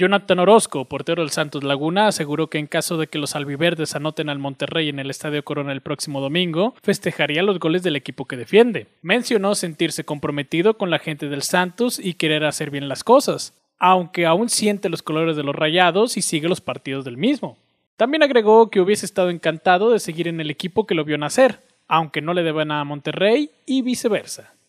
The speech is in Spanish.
Jonathan Orozco, portero del Santos Laguna, aseguró que en caso de que los albiverdes anoten al Monterrey en el Estadio Corona el próximo domingo, festejaría los goles del equipo que defiende. Mencionó sentirse comprometido con la gente del Santos y querer hacer bien las cosas, aunque aún siente los colores de los rayados y sigue los partidos del mismo. También agregó que hubiese estado encantado de seguir en el equipo que lo vio nacer, aunque no le deba nada a Monterrey y viceversa.